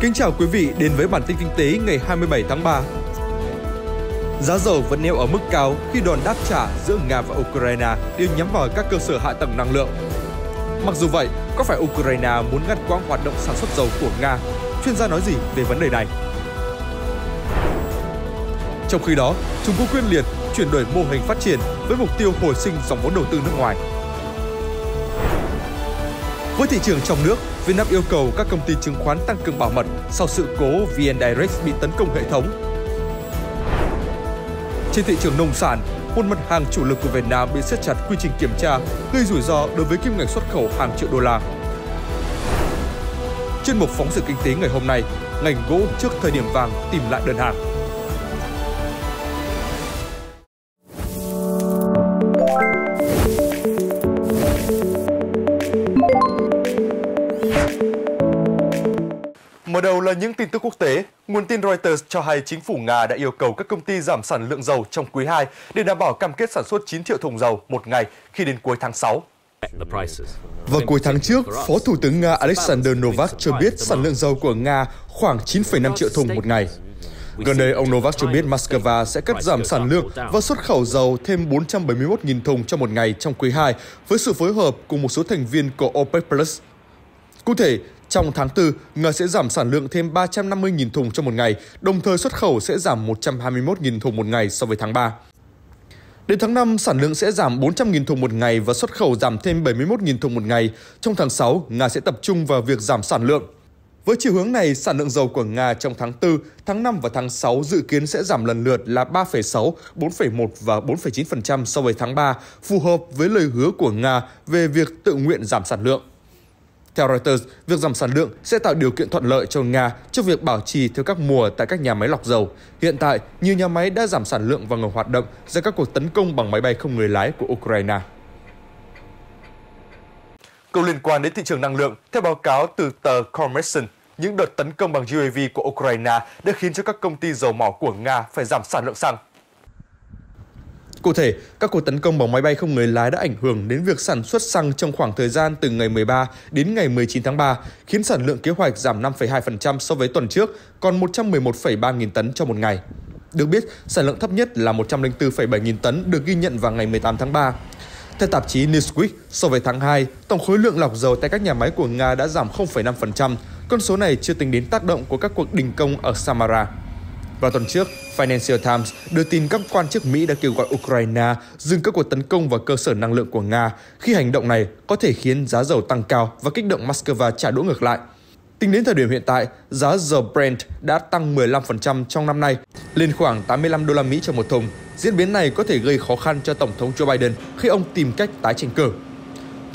Kính chào quý vị đến với bản tin kinh tế ngày 27 tháng 3. Giá dầu vẫn neo ở mức cao khi đòn đáp trả giữa Nga và Ukraine đều nhắm vào các cơ sở hạ tầng năng lượng. Mặc dù vậy, có phải Ukraine muốn ngắt quãng hoạt động sản xuất dầu của Nga? Chuyên gia nói gì về vấn đề này? Trong khi đó, Trung Quốc quyết liệt chuyển đổi mô hình phát triển với mục tiêu hồi sinh dòng vốn đầu tư nước ngoài với thị trường trong nước, Vietnam yêu cầu các công ty chứng khoán tăng cường bảo mật sau sự cố VN Direct bị tấn công hệ thống. Trên thị trường nông sản, một mặt hàng chủ lực của Việt Nam bị siết chặt quy trình kiểm tra, gây rủi ro đối với kim ngạch xuất khẩu hàng triệu đô la. Chuyên mục phóng sự kinh tế ngày hôm nay, ngành gỗ trước thời điểm vàng tìm lại đơn hàng. Mở đầu là những tin tức quốc tế. Nguồn tin Reuters cho hay chính phủ Nga đã yêu cầu các công ty giảm sản lượng dầu trong quý 2 để đảm bảo cam kết sản xuất 9 triệu thùng dầu một ngày khi đến cuối tháng 6. Vào cuối tháng trước, Phó Thủ tướng Nga Alexander Novak cho biết sản lượng dầu của Nga khoảng 9,5 triệu thùng một ngày. Gần đây, ông Novak cho biết Moscow sẽ cắt giảm sản lượng và xuất khẩu dầu thêm 471.000 thùng cho một ngày trong quý 2 với sự phối hợp cùng một số thành viên của OPEC+. Cụ thể, trong tháng 4, nga sẽ giảm sản lượng thêm 350.000 thùng trong một ngày, đồng thời xuất khẩu sẽ giảm 121.000 thùng một ngày so với tháng 3. Đến tháng 5, sản lượng sẽ giảm 400.000 thùng một ngày và xuất khẩu giảm thêm 71.000 thùng một ngày. Trong tháng 6, Nga sẽ tập trung vào việc giảm sản lượng. Với chiều hướng này, sản lượng dầu của Nga trong tháng 4, tháng 5 và tháng 6 dự kiến sẽ giảm lần lượt là 3,6, 4,1 và 4,9% so với tháng 3, phù hợp với lời hứa của Nga về việc tự nguyện giảm sản lượng. Theo Reuters, việc giảm sản lượng sẽ tạo điều kiện thuận lợi cho Nga trong việc bảo trì theo các mùa tại các nhà máy lọc dầu. Hiện tại, nhiều nhà máy đã giảm sản lượng và ngừng hoạt động do các cuộc tấn công bằng máy bay không người lái của Ukraine. Câu liên quan đến thị trường năng lượng, theo báo cáo từ tờ Commerson, những đợt tấn công bằng UAV của Ukraine đã khiến cho các công ty dầu mỏ của Nga phải giảm sản lượng xăng. Cụ thể, các cuộc tấn công bằng máy bay không người lái đã ảnh hưởng đến việc sản xuất xăng trong khoảng thời gian từ ngày 13 đến ngày 19 tháng 3, khiến sản lượng kế hoạch giảm 5,2% so với tuần trước, còn 111,3 nghìn tấn cho một ngày. Được biết, sản lượng thấp nhất là 104,7 nghìn tấn được ghi nhận vào ngày 18 tháng 3. Theo tạp chí Newsweek, so với tháng 2, tổng khối lượng lọc dầu tại các nhà máy của Nga đã giảm 0,5%, con số này chưa tính đến tác động của các cuộc đình công ở Samara. Vào tuần trước, Financial Times đưa tin các quan chức Mỹ đã kêu gọi Ukraine dừng các cuộc tấn công vào cơ sở năng lượng của Nga khi hành động này có thể khiến giá dầu tăng cao và kích động Moscow trả đũa ngược lại. Tính đến thời điểm hiện tại, giá dầu Brent đã tăng 15% trong năm nay, lên khoảng 85 đô la Mỹ cho một thùng. Diễn biến này có thể gây khó khăn cho Tổng thống Joe Biden khi ông tìm cách tái tranh cử.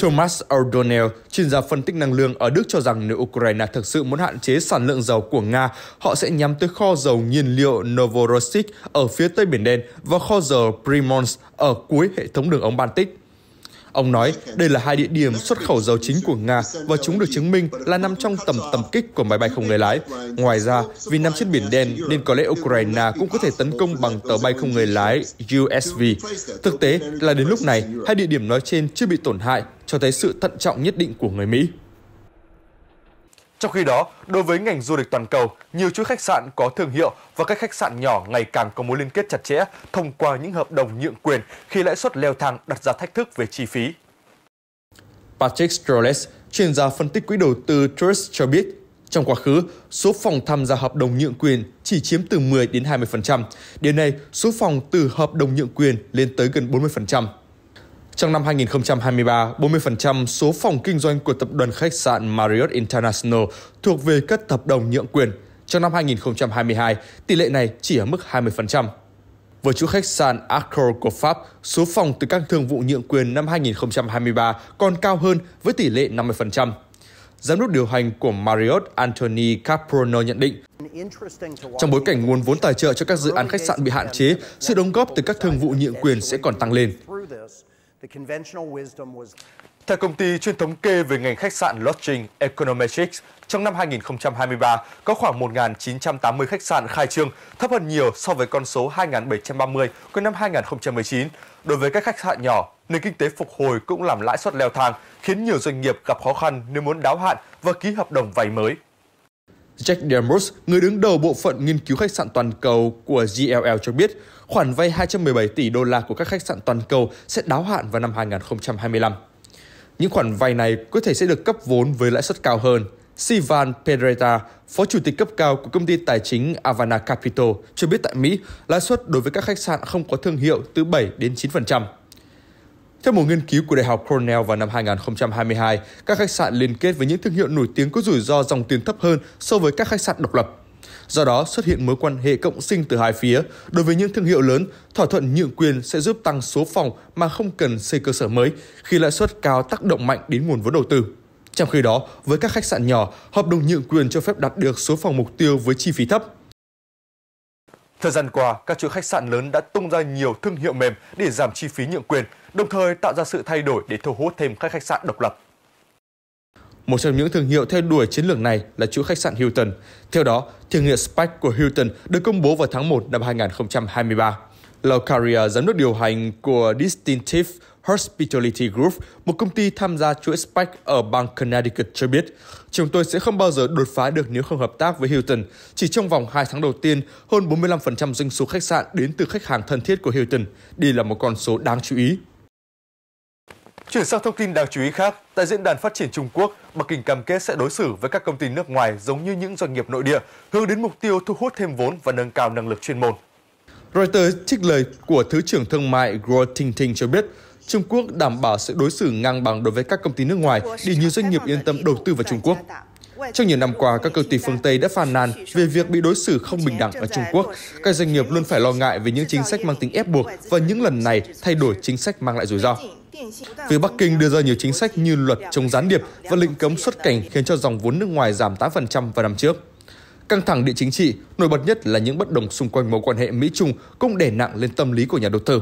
Thomas O'Donnell, chuyên gia phân tích năng lượng ở Đức cho rằng nếu Ukraine thực sự muốn hạn chế sản lượng dầu của Nga, họ sẽ nhắm tới kho dầu nhiên liệu Novorossiysk ở phía Tây Biển Đen và kho dầu Primorsk ở cuối hệ thống đường ống Baltic. Ông nói đây là hai địa điểm xuất khẩu dầu chính của Nga và chúng được chứng minh là nằm trong tầm tầm kích của máy bay không người lái. Ngoài ra, vì nằm trên biển đen nên có lẽ Ukraine cũng có thể tấn công bằng tàu bay không người lái USV. Thực tế là đến lúc này, hai địa điểm nói trên chưa bị tổn hại, cho thấy sự thận trọng nhất định của người Mỹ. Trong khi đó, đối với ngành du lịch toàn cầu, nhiều chuỗi khách sạn có thương hiệu và các khách sạn nhỏ ngày càng có mối liên kết chặt chẽ thông qua những hợp đồng nhượng quyền khi lãi suất leo thang đặt ra thách thức về chi phí. Patrick Strolles, chuyên gia phân tích quỹ đầu tư Trust cho biết, trong quá khứ, số phòng tham gia hợp đồng nhượng quyền chỉ chiếm từ 10 đến 20%. Đến này số phòng từ hợp đồng nhượng quyền lên tới gần 40%. Trong năm 2023, 40% số phòng kinh doanh của tập đoàn khách sạn Marriott International thuộc về các tập đồng nhượng quyền. Trong năm 2022, tỷ lệ này chỉ ở mức 20%. Với chủ khách sạn Accor của Pháp, số phòng từ các thương vụ nhượng quyền năm 2023 còn cao hơn với tỷ lệ 50%. Giám đốc điều hành của Marriott Anthony Caprono nhận định, trong bối cảnh nguồn vốn tài trợ cho các dự án khách sạn bị hạn chế, sự đóng góp từ các thương vụ nhượng quyền sẽ còn tăng lên. Theo công ty chuyên thống kê về ngành khách sạn Lodging Econometrics, trong năm 2023 có khoảng 1.980 khách sạn khai trương, thấp hơn nhiều so với con số 2.730 của năm 2019. Đối với các khách sạn nhỏ, nền kinh tế phục hồi cũng làm lãi suất leo thang, khiến nhiều doanh nghiệp gặp khó khăn nếu muốn đáo hạn và ký hợp đồng vay mới. Jack Dermos, người đứng đầu bộ phận nghiên cứu khách sạn toàn cầu của GLL cho biết, khoản vay 217 tỷ đô la của các khách sạn toàn cầu sẽ đáo hạn vào năm 2025. Những khoản vay này có thể sẽ được cấp vốn với lãi suất cao hơn. Sivan Pedreta, phó chủ tịch cấp cao của công ty tài chính Avana Capital, cho biết tại Mỹ, lãi suất đối với các khách sạn không có thương hiệu từ 7 đến 9%. Theo một nghiên cứu của Đại học Cornell vào năm 2022, các khách sạn liên kết với những thương hiệu nổi tiếng có rủi ro dòng tiền thấp hơn so với các khách sạn độc lập. Do đó, xuất hiện mối quan hệ cộng sinh từ hai phía. Đối với những thương hiệu lớn, thỏa thuận nhượng quyền sẽ giúp tăng số phòng mà không cần xây cơ sở mới khi lãi suất cao tác động mạnh đến nguồn vốn đầu tư. Trong khi đó, với các khách sạn nhỏ, hợp đồng nhượng quyền cho phép đạt được số phòng mục tiêu với chi phí thấp. Thời gian qua, các chủ khách sạn lớn đã tung ra nhiều thương hiệu mềm để giảm chi phí nhượng quyền – đồng thời tạo ra sự thay đổi để thu hút thêm các khách sạn độc lập. Một trong những thương hiệu theo đuổi chiến lược này là chuỗi khách sạn Hilton. Theo đó, thương hiệu Spike của Hilton được công bố vào tháng 1 năm 2023. Lau Carrier, giám đốc điều hành của Distinctive Hospitality Group, một công ty tham gia chuỗi Spike ở bang Connecticut cho biết, chúng tôi sẽ không bao giờ đột phá được nếu không hợp tác với Hilton. Chỉ trong vòng 2 tháng đầu tiên, hơn 45% doanh số khách sạn đến từ khách hàng thân thiết của Hilton. Đây là một con số đáng chú ý. Chuyển sang thông tin đáng chú ý khác, tại diễn đàn phát triển Trung Quốc, Bắc Kinh cam kết sẽ đối xử với các công ty nước ngoài giống như những doanh nghiệp nội địa, hướng đến mục tiêu thu hút thêm vốn và nâng cao năng lực chuyên môn. Reuters trích lời của Thứ trưởng Thương mại Guo Tingting cho biết, Trung Quốc đảm bảo sẽ đối xử ngang bằng đối với các công ty nước ngoài để nhiều doanh nghiệp yên tâm đầu tư vào Trung Quốc. Trong nhiều năm qua, các công ty phương Tây đã phàn nàn về việc bị đối xử không bình đẳng ở Trung Quốc. Các doanh nghiệp luôn phải lo ngại về những chính sách mang tính ép buộc và những lần này thay đổi chính sách mang lại rủi ro. Phía Bắc Kinh đưa ra nhiều chính sách như luật chống gián điệp và lệnh cấm xuất cảnh khiến cho dòng vốn nước ngoài giảm 8% vào năm trước. Căng thẳng địa chính trị, nổi bật nhất là những bất đồng xung quanh mối quan hệ Mỹ-Trung cũng đè nặng lên tâm lý của nhà đầu tư.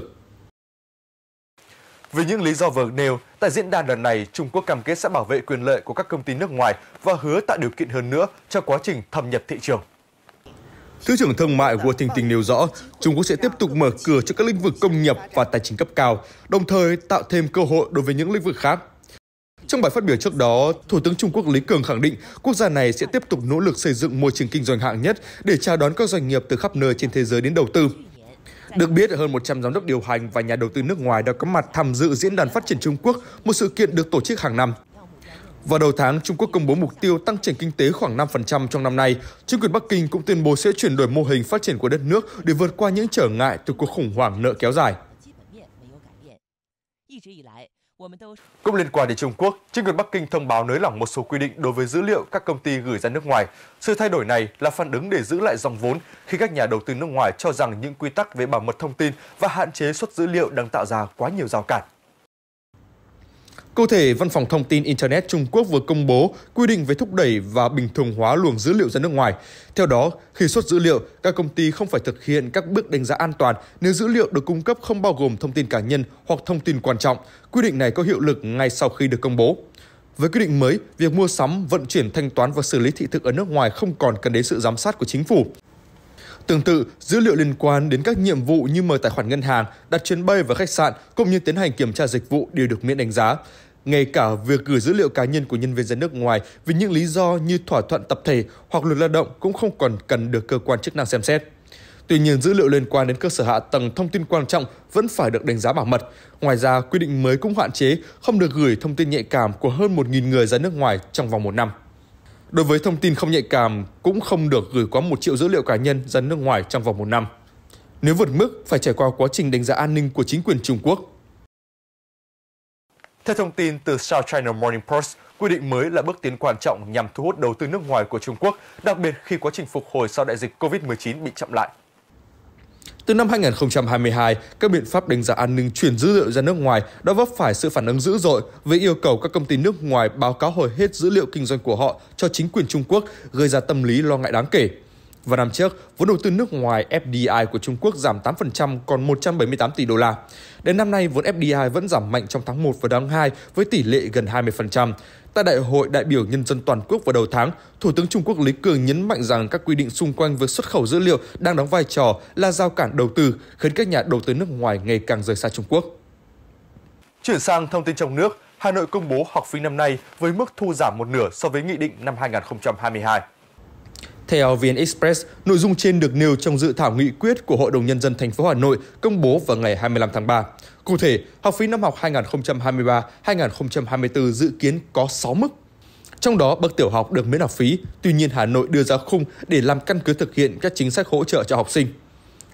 Vì những lý do vừa nêu, tại diễn đàn lần này, Trung Quốc cam kết sẽ bảo vệ quyền lợi của các công ty nước ngoài và hứa tạo điều kiện hơn nữa cho quá trình thâm nhập thị trường. Thứ trưởng Thương mại World Thinh nêu rõ, Trung Quốc sẽ tiếp tục mở cửa cho các lĩnh vực công nghiệp và tài chính cấp cao, đồng thời tạo thêm cơ hội đối với những lĩnh vực khác. Trong bài phát biểu trước đó, Thủ tướng Trung Quốc Lý Cường khẳng định quốc gia này sẽ tiếp tục nỗ lực xây dựng môi trường kinh doanh hạng nhất để chào đón các doanh nghiệp từ khắp nơi trên thế giới đến đầu tư. Được biết, hơn 100 giám đốc điều hành và nhà đầu tư nước ngoài đã có mặt tham dự Diễn đàn Phát triển Trung Quốc, một sự kiện được tổ chức hàng năm. Vào đầu tháng, Trung Quốc công bố mục tiêu tăng trưởng kinh tế khoảng 5% trong năm nay. Chính quyền Bắc Kinh cũng tuyên bố sẽ chuyển đổi mô hình phát triển của đất nước để vượt qua những trở ngại từ cuộc khủng hoảng nợ kéo dài. Cũng liên quan đến Trung Quốc, chính quyền Bắc Kinh thông báo nới lỏng một số quy định đối với dữ liệu các công ty gửi ra nước ngoài. Sự thay đổi này là phản ứng để giữ lại dòng vốn khi các nhà đầu tư nước ngoài cho rằng những quy tắc về bảo mật thông tin và hạn chế xuất dữ liệu đang tạo ra quá nhiều rào cản. Cụ thể, Văn phòng Thông tin Internet Trung Quốc vừa công bố quy định về thúc đẩy và bình thường hóa luồng dữ liệu ra nước ngoài. Theo đó, khi xuất dữ liệu, các công ty không phải thực hiện các bước đánh giá an toàn nếu dữ liệu được cung cấp không bao gồm thông tin cá nhân hoặc thông tin quan trọng. Quy định này có hiệu lực ngay sau khi được công bố. Với quy định mới, việc mua sắm, vận chuyển, thanh toán và xử lý thị thực ở nước ngoài không còn cần đến sự giám sát của chính phủ. Tương tự, dữ liệu liên quan đến các nhiệm vụ như mở tài khoản ngân hàng, đặt chuyến bay và khách sạn cũng như tiến hành kiểm tra dịch vụ đều được miễn đánh giá ngay cả việc gửi dữ liệu cá nhân của nhân viên ra nước ngoài vì những lý do như thỏa thuận tập thể hoặc luật lao động cũng không còn cần được cơ quan chức năng xem xét. Tuy nhiên, dữ liệu liên quan đến cơ sở hạ tầng thông tin quan trọng vẫn phải được đánh giá bảo mật. Ngoài ra, quy định mới cũng hạn chế không được gửi thông tin nhạy cảm của hơn 1.000 người ra nước ngoài trong vòng một năm. Đối với thông tin không nhạy cảm, cũng không được gửi quá 1 triệu dữ liệu cá nhân ra nước ngoài trong vòng một năm. Nếu vượt mức, phải trải qua quá trình đánh giá an ninh của chính quyền Trung Quốc theo thông tin từ South China Morning Post, quy định mới là bước tiến quan trọng nhằm thu hút đầu tư nước ngoài của Trung Quốc, đặc biệt khi quá trình phục hồi sau đại dịch COVID-19 bị chậm lại. Từ năm 2022, các biện pháp đánh giá an ninh chuyển dữ liệu ra nước ngoài đã vấp phải sự phản ứng dữ dội với yêu cầu các công ty nước ngoài báo cáo hồi hết dữ liệu kinh doanh của họ cho chính quyền Trung Quốc, gây ra tâm lý lo ngại đáng kể. Vào năm trước, vốn đầu tư nước ngoài FDI của Trung Quốc giảm 8% còn 178 tỷ đô la. Đến năm nay, vốn FDI vẫn giảm mạnh trong tháng 1 và tháng 2 với tỷ lệ gần 20%. Tại Đại hội đại biểu nhân dân toàn quốc vào đầu tháng, Thủ tướng Trung Quốc Lý Cường nhấn mạnh rằng các quy định xung quanh việc xuất khẩu dữ liệu đang đóng vai trò là giao cản đầu tư, khiến các nhà đầu tư nước ngoài ngày càng rời xa Trung Quốc. Chuyển sang thông tin trong nước, Hà Nội công bố học phí năm nay với mức thu giảm một nửa so với nghị định năm 2022. Theo VN Express, nội dung trên được nêu trong dự thảo nghị quyết của Hội đồng Nhân dân thành phố Hà Nội công bố vào ngày 25 tháng 3. Cụ thể, học phí năm học 2023-2024 dự kiến có 6 mức. Trong đó, bậc tiểu học được miễn học phí, tuy nhiên Hà Nội đưa ra khung để làm căn cứ thực hiện các chính sách hỗ trợ cho học sinh.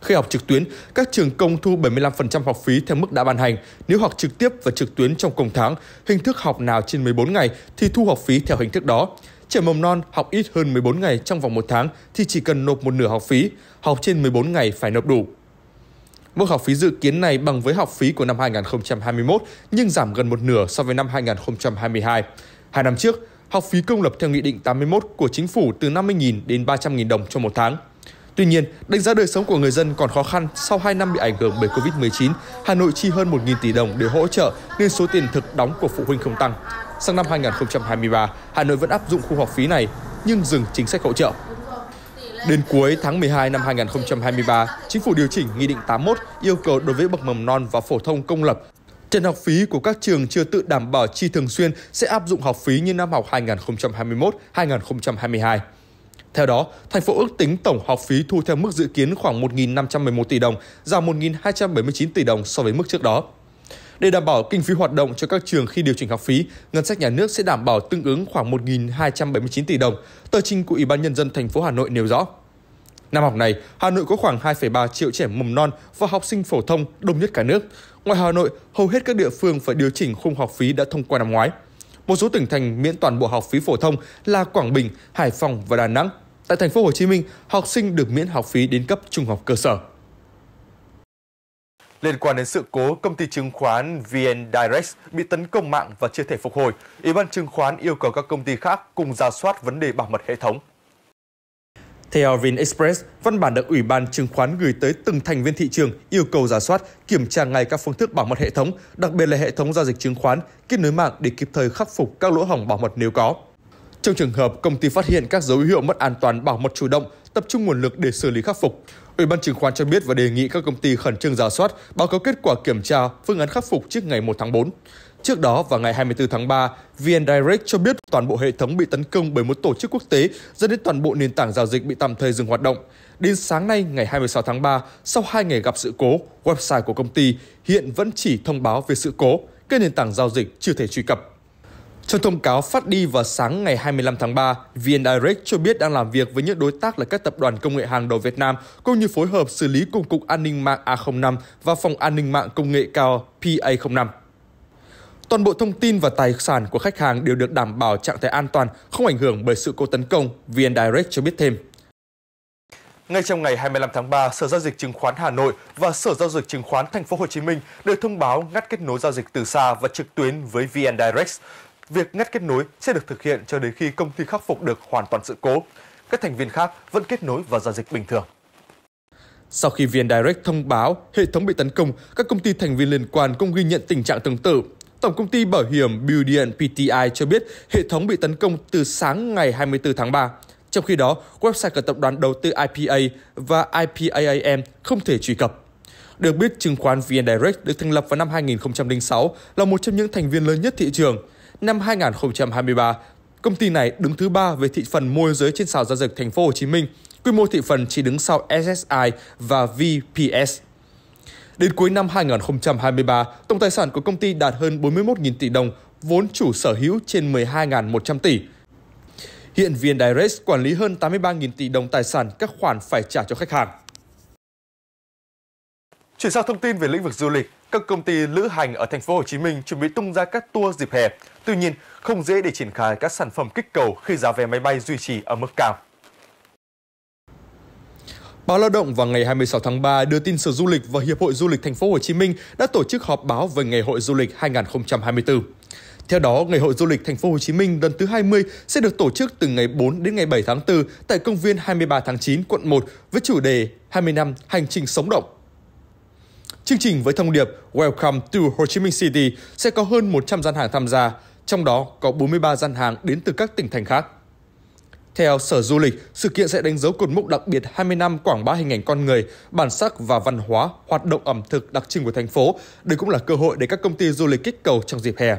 Khi học trực tuyến, các trường công thu 75% học phí theo mức đã ban hành. Nếu học trực tiếp và trực tuyến trong cùng tháng, hình thức học nào trên 14 ngày thì thu học phí theo hình thức đó. Trẻ mầm non học ít hơn 14 ngày trong vòng một tháng thì chỉ cần nộp một nửa học phí, học trên 14 ngày phải nộp đủ. Mức học phí dự kiến này bằng với học phí của năm 2021 nhưng giảm gần một nửa so với năm 2022. Hai năm trước, học phí công lập theo Nghị định 81 của Chính phủ từ 50.000 đến 300.000 đồng cho một tháng. Tuy nhiên, đánh giá đời sống của người dân còn khó khăn sau 2 năm bị ảnh hưởng bởi Covid-19, Hà Nội chi hơn 1.000 tỷ đồng để hỗ trợ nên số tiền thực đóng của phụ huynh không tăng. Sang năm 2023, Hà Nội vẫn áp dụng khu học phí này nhưng dừng chính sách hỗ trợ. Đến cuối tháng 12 năm 2023, Chính phủ điều chỉnh Nghị định 81 yêu cầu đối với bậc mầm non và phổ thông công lập Trần học phí của các trường chưa tự đảm bảo chi thường xuyên sẽ áp dụng học phí như năm học 2021-2022. Theo đó, thành phố ước tính tổng học phí thu theo mức dự kiến khoảng 1.511 tỷ đồng, giảm 1.279 tỷ đồng so với mức trước đó. Để đảm bảo kinh phí hoạt động cho các trường khi điều chỉnh học phí, ngân sách nhà nước sẽ đảm bảo tương ứng khoảng 1.279 tỷ đồng, tờ trình của Ủy ban nhân dân thành phố Hà Nội nêu rõ. Năm học này, Hà Nội có khoảng 2,3 triệu trẻ mầm non và học sinh phổ thông đông nhất cả nước. Ngoài Hà Nội, hầu hết các địa phương phải điều chỉnh khung học phí đã thông qua năm ngoái. Một số tỉnh thành miễn toàn bộ học phí phổ thông là Quảng Bình, Hải Phòng và Đà Nẵng. Tại thành phố Hồ Chí Minh, học sinh được miễn học phí đến cấp trung học cơ sở. Liên quan đến sự cố công ty chứng khoán VN Direct bị tấn công mạng và chưa thể phục hồi, Ủy ban chứng khoán yêu cầu các công ty khác cùng ra soát vấn đề bảo mật hệ thống. Theo VinExpress, văn bản được Ủy ban chứng khoán gửi tới từng thành viên thị trường yêu cầu giả soát, kiểm tra ngay các phương thức bảo mật hệ thống, đặc biệt là hệ thống giao dịch chứng khoán, kết nối mạng để kịp thời khắc phục các lỗ hỏng bảo mật nếu có. Trong trường hợp công ty phát hiện các dấu hiệu mất an toàn bảo mật chủ động, tập trung nguồn lực để xử lý khắc phục. Ủy ban chứng khoán cho biết và đề nghị các công ty khẩn trương giả soát, báo cáo kết quả kiểm tra, phương án khắc phục trước ngày 1 tháng 4. Trước đó, vào ngày 24 tháng 3, VN Direct cho biết toàn bộ hệ thống bị tấn công bởi một tổ chức quốc tế dẫn đến toàn bộ nền tảng giao dịch bị tạm thời dừng hoạt động. Đến sáng nay, ngày 26 tháng 3, sau 2 ngày gặp sự cố, website của công ty hiện vẫn chỉ thông báo về sự cố, các nền tảng giao dịch chưa thể truy cập. Trong thông cáo phát đi vào sáng ngày 25 tháng 3, VN Direct cho biết đang làm việc với những đối tác là các tập đoàn công nghệ hàng đầu Việt Nam, cũng như phối hợp xử lý cùng Cục An ninh mạng A05 và Phòng An ninh mạng Công nghệ cao PA05. Toàn bộ thông tin và tài sản của khách hàng đều được đảm bảo trạng thái an toàn, không ảnh hưởng bởi sự cố tấn công, VN Direct cho biết thêm. Ngay trong ngày 25 tháng 3, Sở giao dịch chứng khoán Hà Nội và Sở giao dịch chứng khoán Thành phố Hồ Chí Minh đều thông báo ngắt kết nối giao dịch từ xa và trực tuyến với VN Direct việc ngắt kết nối sẽ được thực hiện cho đến khi công ty khắc phục được hoàn toàn sự cố. Các thành viên khác vẫn kết nối và giao dịch bình thường. Sau khi VN Direct thông báo hệ thống bị tấn công, các công ty thành viên liên quan cũng ghi nhận tình trạng tương tự. Tổng công ty bảo hiểm Bưu Điện PTI cho biết hệ thống bị tấn công từ sáng ngày 24 tháng 3. Trong khi đó, website của tập đoàn đầu tư IPA và IPAAM không thể truy cập. Được biết, chứng khoán VN Direct được thành lập vào năm 2006 là một trong những thành viên lớn nhất thị trường – năm 2023, công ty này đứng thứ ba về thị phần môi giới trên sàn giao dịch Thành phố Hồ Chí Minh, quy mô thị phần chỉ đứng sau SSI và VPS. Đến cuối năm 2023, tổng tài sản của công ty đạt hơn 41.000 tỷ đồng, vốn chủ sở hữu trên 12.100 tỷ. Hiện VN Direct quản lý hơn 83.000 tỷ đồng tài sản các khoản phải trả cho khách hàng. Chuyển sang thông tin về lĩnh vực du lịch, các công ty lữ hành ở thành phố Hồ Chí Minh chuẩn bị tung ra các tour dịp hè. Tuy nhiên, không dễ để triển khai các sản phẩm kích cầu khi giá vé máy bay duy trì ở mức cao. Báo Lao động vào ngày 26 tháng 3 đưa tin Sở Du lịch và Hiệp hội Du lịch Thành phố Hồ Chí Minh đã tổ chức họp báo về Ngày hội Du lịch 2024. Theo đó, Ngày hội Du lịch Thành phố Hồ Chí Minh lần thứ 20 sẽ được tổ chức từ ngày 4 đến ngày 7 tháng 4 tại công viên 23 tháng 9, quận 1 với chủ đề 20 năm hành trình sống động. Chương trình với thông điệp Welcome to Ho Chi Minh City sẽ có hơn 100 gian hàng tham gia, trong đó có 43 gian hàng đến từ các tỉnh thành khác. Theo Sở Du lịch, sự kiện sẽ đánh dấu cột mốc đặc biệt 20 năm quảng bá hình ảnh con người, bản sắc và văn hóa, hoạt động ẩm thực đặc trưng của thành phố. Đây cũng là cơ hội để các công ty du lịch kích cầu trong dịp hè.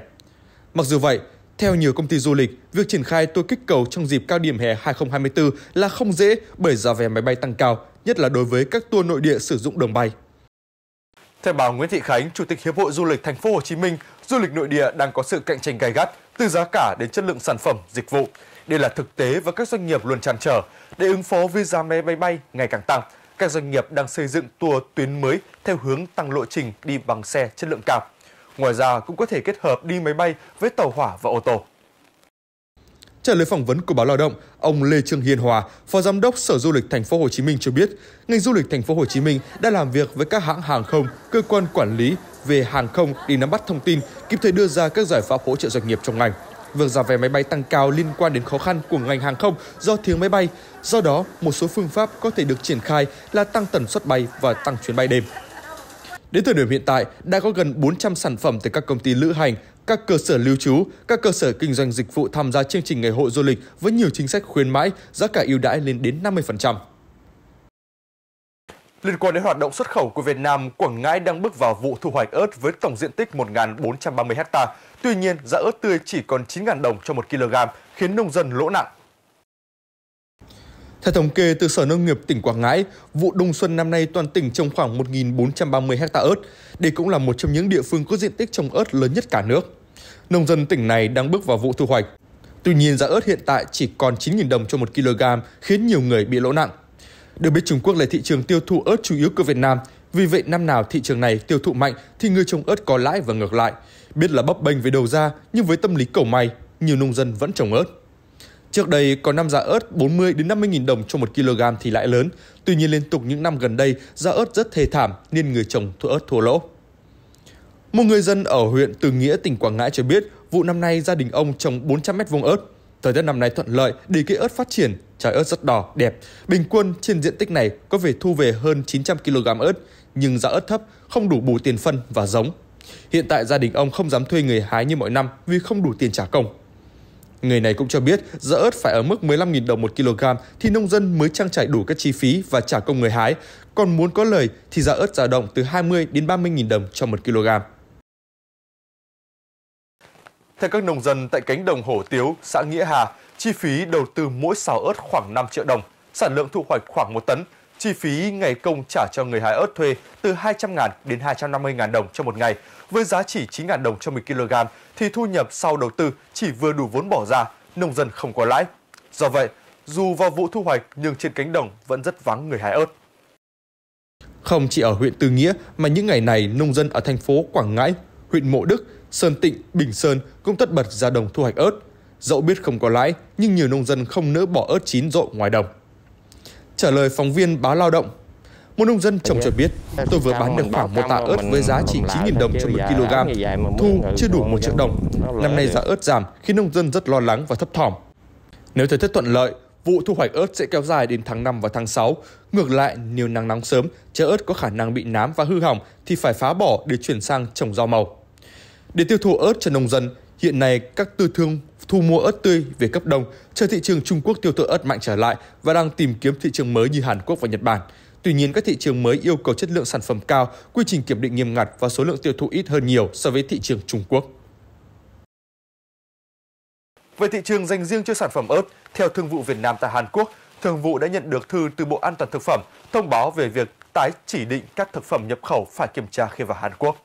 Mặc dù vậy, theo nhiều công ty du lịch, việc triển khai tour kích cầu trong dịp cao điểm hè 2024 là không dễ bởi giá vé máy bay tăng cao, nhất là đối với các tour nội địa sử dụng đường bay. Theo bà Nguyễn Thị Khánh, Chủ tịch Hiệp hội Du lịch Thành phố Hồ Chí Minh, du lịch nội địa đang có sự cạnh tranh gay gắt từ giá cả đến chất lượng sản phẩm, dịch vụ. Đây là thực tế và các doanh nghiệp luôn trăn trở. Để ứng phó với giá vé máy bay ngày càng tăng, các doanh nghiệp đang xây dựng tour tuyến mới theo hướng tăng lộ trình đi bằng xe chất lượng cao. Ngoài ra cũng có thể kết hợp đi máy bay với tàu hỏa và ô tô. Trả lời phỏng vấn của báo Lao động, ông Lê Trương Hiền Hòa, Phó Giám đốc Sở Du lịch Thành phố Hồ Chí Minh cho biết, ngành du lịch Thành phố Hồ Chí Minh đã làm việc với các hãng hàng không, cơ quan quản lý về hàng không để nắm bắt thông tin, kịp thời đưa ra các giải pháp hỗ trợ doanh nghiệp trong ngành. Việc vâng, giá vé máy bay tăng cao liên quan đến khó khăn của ngành hàng không do thiếu máy bay. Do đó, một số phương pháp có thể được triển khai là tăng tần suất bay và tăng chuyến bay đêm. Đến thời điểm hiện tại, đã có gần 400 sản phẩm từ các công ty lữ hành, các cơ sở lưu trú, các cơ sở kinh doanh dịch vụ tham gia chương trình ngày hội du lịch với nhiều chính sách khuyến mãi, giá cả ưu đãi lên đến 50%. Liên quan đến hoạt động xuất khẩu của Việt Nam, Quảng Ngãi đang bước vào vụ thu hoạch ớt với tổng diện tích 1.430 ha. Tuy nhiên, giá ớt tươi chỉ còn 9.000 đồng cho 1 kg, khiến nông dân lỗ nặng. Theo thống kê từ Sở Nông nghiệp tỉnh Quảng Ngãi, vụ đông xuân năm nay toàn tỉnh trồng khoảng 1.430 ha ớt. Đây cũng là một trong những địa phương có diện tích trồng ớt lớn nhất cả nước. Nông dân tỉnh này đang bước vào vụ thu hoạch. Tuy nhiên giá ớt hiện tại chỉ còn 9.000 đồng cho 1 kg, khiến nhiều người bị lỗ nặng. Được biết Trung Quốc là thị trường tiêu thụ ớt chủ yếu của Việt Nam, vì vậy năm nào thị trường này tiêu thụ mạnh thì người trồng ớt có lãi và ngược lại. Biết là bấp bênh về đầu ra nhưng với tâm lý cầu may, nhiều nông dân vẫn trồng ớt. Trước đây có năm giá ớt 40 đến 50 000 đồng cho 1 kg thì lãi lớn, tuy nhiên liên tục những năm gần đây giá ớt rất thê thảm nên người trồng thua ớt thua lỗ. Một người dân ở huyện Từ Nghĩa, tỉnh Quảng Ngãi cho biết, vụ năm nay gia đình ông trồng 400 mét vuông ớt. Thời tiết năm nay thuận lợi để cây ớt phát triển, trái ớt rất đỏ, đẹp. Bình quân trên diện tích này có thể thu về hơn 900 kg ớt, nhưng giá ớt thấp, không đủ bù tiền phân và giống. Hiện tại gia đình ông không dám thuê người hái như mọi năm vì không đủ tiền trả công. Người này cũng cho biết giá ớt phải ở mức 15.000 đồng một kg thì nông dân mới trang trải đủ các chi phí và trả công người hái. Còn muốn có lời thì giá ớt dao động từ 20 đến 30.000 đồng cho một kg. Theo các nông dân tại cánh đồng Hổ Tiếu, xã Nghĩa Hà, chi phí đầu tư mỗi xào ớt khoảng 5 triệu đồng, sản lượng thu hoạch khoảng 1 tấn, Chi phí ngày công trả cho người hái ớt thuê từ 200.000 đến 250.000 đồng cho một ngày, với giá chỉ 9.000 đồng cho 1 kg thì thu nhập sau đầu tư chỉ vừa đủ vốn bỏ ra, nông dân không có lãi. Do vậy, dù vào vụ thu hoạch nhưng trên cánh đồng vẫn rất vắng người hái ớt. Không chỉ ở huyện Tư Nghĩa mà những ngày này nông dân ở thành phố Quảng Ngãi, huyện Mộ Đức, Sơn Tịnh, Bình Sơn cũng tất bật ra đồng thu hoạch ớt. Dẫu biết không có lãi nhưng nhiều nông dân không nỡ bỏ ớt chín rộ ngoài đồng. Trả lời phóng viên báo Lao động, một nông dân trồng cho biết, tôi vừa bán được khoảng một tạ ớt với giá chỉ 9.000 đồng cho 1 kg, thu chưa đủ 1 triệu đồng. Năm nay giá ớt giảm khiến nông dân rất lo lắng và thấp thỏm. Nếu thời tiết thuận lợi, vụ thu hoạch ớt sẽ kéo dài đến tháng 5 và tháng 6. Ngược lại, nếu nắng nóng sớm, trái ớt có khả năng bị nám và hư hỏng thì phải phá bỏ để chuyển sang trồng rau màu. Để tiêu thụ ớt cho nông dân, hiện nay các tư thương thu mua ớt tươi về cấp đông, chờ thị trường Trung Quốc tiêu thụ ớt mạnh trở lại và đang tìm kiếm thị trường mới như Hàn Quốc và Nhật Bản. Tuy nhiên, các thị trường mới yêu cầu chất lượng sản phẩm cao, quy trình kiểm định nghiêm ngặt và số lượng tiêu thụ ít hơn nhiều so với thị trường Trung Quốc. Về thị trường dành riêng cho sản phẩm ớt, theo Thương vụ Việt Nam tại Hàn Quốc, Thương vụ đã nhận được thư từ Bộ An toàn Thực phẩm thông báo về việc tái chỉ định các thực phẩm nhập khẩu phải kiểm tra khi vào Hàn Quốc.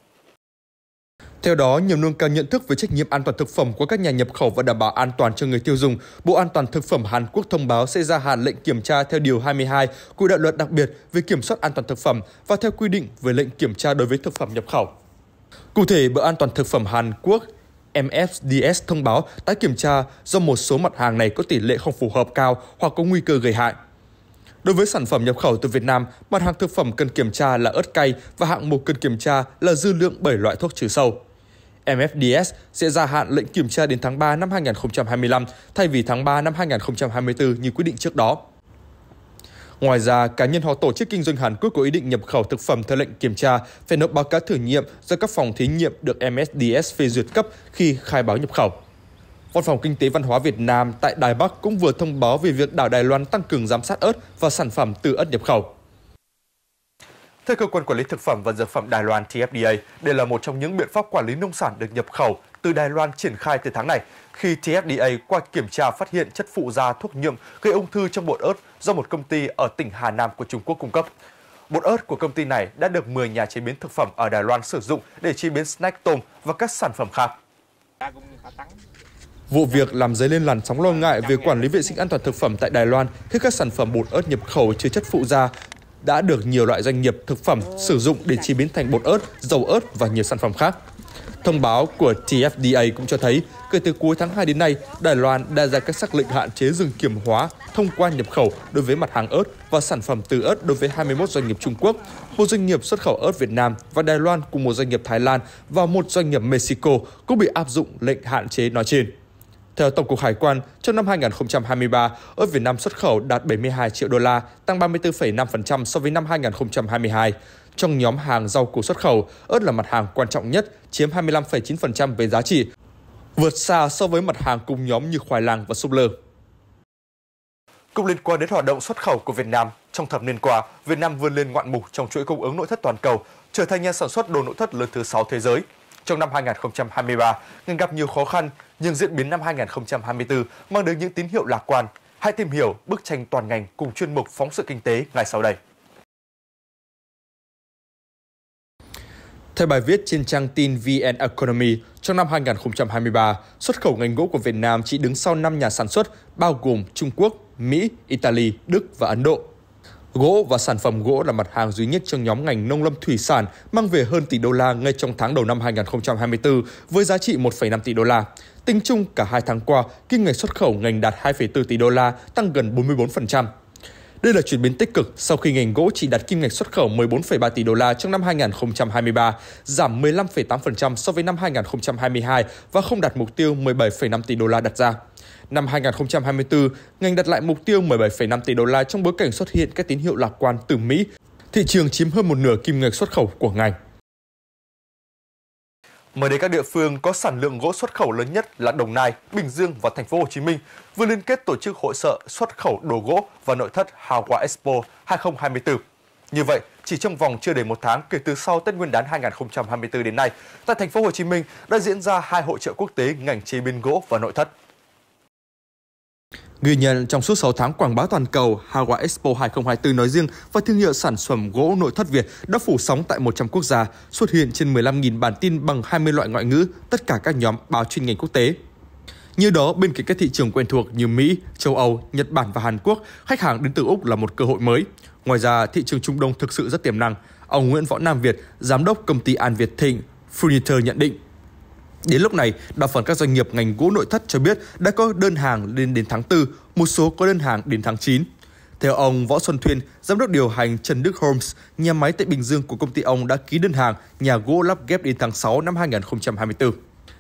Theo đó, nhằm nâng cao nhận thức về trách nhiệm an toàn thực phẩm của các nhà nhập khẩu và đảm bảo an toàn cho người tiêu dùng, Bộ An toàn thực phẩm Hàn Quốc thông báo sẽ ra hạn lệnh kiểm tra theo điều 22 của đạo luật đặc biệt về kiểm soát an toàn thực phẩm và theo quy định về lệnh kiểm tra đối với thực phẩm nhập khẩu. Cụ thể, Bộ An toàn thực phẩm Hàn Quốc MFDS thông báo tái kiểm tra do một số mặt hàng này có tỷ lệ không phù hợp cao hoặc có nguy cơ gây hại. Đối với sản phẩm nhập khẩu từ Việt Nam, mặt hàng thực phẩm cần kiểm tra là ớt cay và hạng mục cần kiểm tra là dư lượng 7 loại thuốc trừ sâu. MFDS sẽ gia hạn lệnh kiểm tra đến tháng 3 năm 2025 thay vì tháng 3 năm 2024 như quyết định trước đó. Ngoài ra, cá nhân hoặc tổ chức kinh doanh Hàn Quốc có ý định nhập khẩu thực phẩm theo lệnh kiểm tra phải nộp báo cáo thử nghiệm do các phòng thí nghiệm được MSDS phê duyệt cấp khi khai báo nhập khẩu. Văn phòng Kinh tế Văn hóa Việt Nam tại Đài Bắc cũng vừa thông báo về việc đảo Đài Loan tăng cường giám sát ớt và sản phẩm từ ớt nhập khẩu. Theo cơ quan quản lý thực phẩm và dược phẩm Đài Loan TFDA, đây là một trong những biện pháp quản lý nông sản được nhập khẩu từ Đài Loan triển khai từ tháng này, khi TFDA qua kiểm tra phát hiện chất phụ da thuốc nhuộm gây ung thư trong bột ớt do một công ty ở tỉnh Hà Nam của Trung Quốc cung cấp. Bột ớt của công ty này đã được 10 nhà chế biến thực phẩm ở Đài Loan sử dụng để chế biến snack tôm và các sản phẩm khác. Vụ việc làm dấy lên làn sóng lo ngại về quản lý vệ sinh an toàn thực phẩm tại Đài Loan khi các sản phẩm bột ớt nhập khẩu chứa chất phụ da đã được nhiều loại doanh nghiệp thực phẩm sử dụng để dạ. chế biến thành bột ớt, dầu ớt và nhiều sản phẩm khác. Thông báo của TFDA cũng cho thấy, kể từ cuối tháng 2 đến nay, Đài Loan đã ra các sắc lệnh hạn chế dừng kiểm hóa thông qua nhập khẩu đối với mặt hàng ớt và sản phẩm từ ớt đối với 21 doanh nghiệp Trung Quốc, một doanh nghiệp xuất khẩu ớt Việt Nam và Đài Loan cùng một doanh nghiệp Thái Lan và một doanh nghiệp Mexico cũng bị áp dụng lệnh hạn chế nói trên. Theo Tổng cục Hải quan, trong năm 2023, ớt Việt Nam xuất khẩu đạt 72 triệu đô la, tăng 34,5% so với năm 2022. Trong nhóm hàng rau củ xuất khẩu, ớt là mặt hàng quan trọng nhất, chiếm 25,9% về giá trị, vượt xa so với mặt hàng cùng nhóm như khoai lang và súp lơ. Cũng liên quan đến hoạt động xuất khẩu của Việt Nam, trong thập niên qua, Việt Nam vươn lên ngoạn mục trong chuỗi cung ứng nội thất toàn cầu, trở thành nhà sản xuất đồ nội thất lớn thứ 6 thế giới. Trong năm 2023, ngành gặp nhiều khó khăn nhưng diễn biến năm 2024 mang đến những tín hiệu lạc quan. Hãy tìm hiểu bức tranh toàn ngành cùng chuyên mục phóng sự kinh tế ngay sau đây. Theo bài viết trên trang tin VN Economy, trong năm 2023, xuất khẩu ngành gỗ của Việt Nam chỉ đứng sau 5 nhà sản xuất bao gồm Trung Quốc, Mỹ, Italy, Đức và Ấn Độ. Gỗ và sản phẩm gỗ là mặt hàng duy nhất trong nhóm ngành nông lâm thủy sản mang về hơn tỷ đô la ngay trong tháng đầu năm 2024 với giá trị 1,5 tỷ đô la. Tính chung cả hai tháng qua, kim ngạch xuất khẩu ngành đạt 2,4 tỷ đô la, tăng gần 44%. Đây là chuyển biến tích cực sau khi ngành gỗ chỉ đạt kim ngạch xuất khẩu 14,3 tỷ đô la trong năm 2023, giảm 15,8% so với năm 2022 và không đạt mục tiêu 17,5 tỷ đô la đặt ra. Năm 2024, ngành đặt lại mục tiêu 17,5 tỷ đô la trong bối cảnh xuất hiện các tín hiệu lạc quan từ Mỹ, thị trường chiếm hơn một nửa kim ngạch xuất khẩu của ngành. Mới đây các địa phương có sản lượng gỗ xuất khẩu lớn nhất là Đồng Nai, Bình Dương và Thành phố Hồ Chí Minh vừa liên kết tổ chức hội trợ xuất khẩu đồ gỗ và nội thất Hào Hòa Expo 2024. Như vậy, chỉ trong vòng chưa đầy một tháng kể từ sau Tết Nguyên đán 2024 đến nay, tại Thành phố Hồ Chí Minh đã diễn ra hai hội trợ quốc tế ngành chế biến gỗ và nội thất. Ghi nhận trong suốt 6 tháng quảng bá toàn cầu, Hawa Expo 2024 nói riêng và thương hiệu sản phẩm gỗ nội thất Việt đã phủ sóng tại 100 quốc gia, xuất hiện trên 15.000 bản tin bằng 20 loại ngoại ngữ, tất cả các nhóm báo chuyên ngành quốc tế. Như đó, bên cạnh các thị trường quen thuộc như Mỹ, châu Âu, Nhật Bản và Hàn Quốc, khách hàng đến từ Úc là một cơ hội mới. Ngoài ra, thị trường Trung Đông thực sự rất tiềm năng. Ông Nguyễn Võ Nam Việt, giám đốc công ty An Việt Thịnh, Furniture nhận định Đến lúc này, đa phần các doanh nghiệp ngành gỗ nội thất cho biết đã có đơn hàng lên đến tháng 4, một số có đơn hàng đến tháng 9. Theo ông Võ Xuân Thuyên, giám đốc điều hành Trần Đức Holmes, nhà máy tại Bình Dương của công ty ông đã ký đơn hàng nhà gỗ lắp ghép đến tháng 6 năm 2024.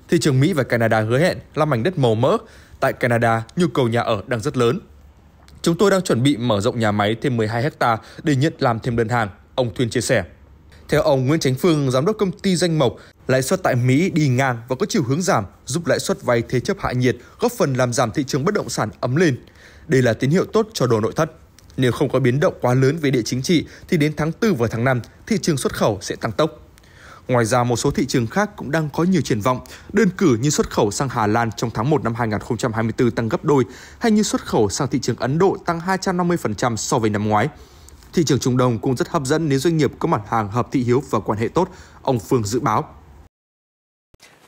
Thị trường Mỹ và Canada hứa hẹn là mảnh đất màu mỡ. Tại Canada, nhu cầu nhà ở đang rất lớn. Chúng tôi đang chuẩn bị mở rộng nhà máy thêm 12 hecta để nhận làm thêm đơn hàng, ông Thuyên chia sẻ. Theo ông Nguyễn tránh Phương, giám đốc công ty Danh Mộc, lãi suất tại Mỹ đi ngang và có chiều hướng giảm, giúp lãi suất vay thế chấp hạ nhiệt, góp phần làm giảm thị trường bất động sản ấm lên. Đây là tín hiệu tốt cho đồ nội thất. Nếu không có biến động quá lớn về địa chính trị thì đến tháng 4 và tháng 5, thị trường xuất khẩu sẽ tăng tốc. Ngoài ra, một số thị trường khác cũng đang có nhiều triển vọng, đơn cử như xuất khẩu sang Hà Lan trong tháng 1 năm 2024 tăng gấp đôi, hay như xuất khẩu sang thị trường Ấn Độ tăng 250% so với năm ngoái. Thị trường Trung Đông cũng rất hấp dẫn nếu doanh nghiệp có mặt hàng hợp thị hiếu và quan hệ tốt, ông Phương dự báo.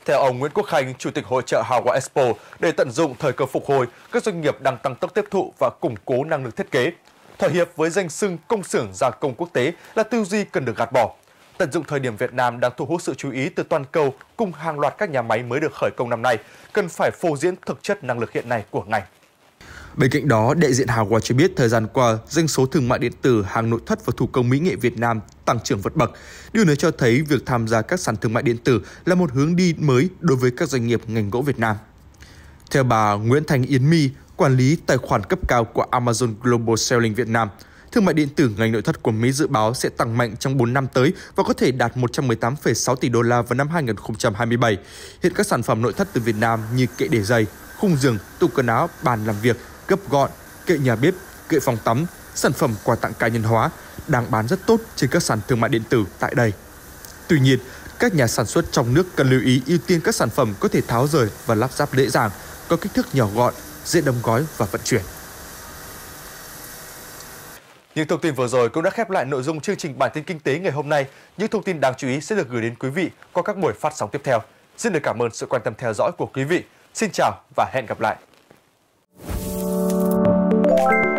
Theo ông Nguyễn Quốc Khanh, Chủ tịch Hội trợ Hàng hóa Expo, để tận dụng thời cơ phục hồi, các doanh nghiệp đang tăng tốc tiếp thụ và củng cố năng lực thiết kế. Thỏa hiệp với danh sưng công xưởng gia công quốc tế là tư duy cần được gạt bỏ. Tận dụng thời điểm Việt Nam đang thu hút sự chú ý từ toàn cầu cùng hàng loạt các nhà máy mới được khởi công năm nay, cần phải phô diễn thực chất năng lực hiện nay của ngành. Bên cạnh đó, đại diện Hagwa cho biết thời gian qua, doanh số thương mại điện tử, hàng nội thất và thủ công mỹ nghệ Việt Nam tăng trưởng vượt bậc. Điều này cho thấy việc tham gia các sàn thương mại điện tử là một hướng đi mới đối với các doanh nghiệp ngành gỗ Việt Nam. Theo bà Nguyễn Thành Yến My, quản lý tài khoản cấp cao của Amazon Global Selling Việt Nam, thương mại điện tử ngành nội thất của Mỹ dự báo sẽ tăng mạnh trong 4 năm tới và có thể đạt 118,6 tỷ đô la vào năm 2027. Hiện các sản phẩm nội thất từ Việt Nam như kệ để giày, khung giường, tủ quần áo, bàn làm việc gấp gọn, kệ nhà bếp, kệ phòng tắm, sản phẩm quà tặng cá nhân hóa đang bán rất tốt trên các sàn thương mại điện tử tại đây. Tuy nhiên, các nhà sản xuất trong nước cần lưu ý ưu tiên các sản phẩm có thể tháo rời và lắp ráp dễ dàng, có kích thước nhỏ gọn, dễ đóng gói và vận chuyển. Những thông tin vừa rồi cũng đã khép lại nội dung chương trình bản tin kinh tế ngày hôm nay. Những thông tin đáng chú ý sẽ được gửi đến quý vị qua các buổi phát sóng tiếp theo. Xin được cảm ơn sự quan tâm theo dõi của quý vị. Xin chào và hẹn gặp lại. Thank you.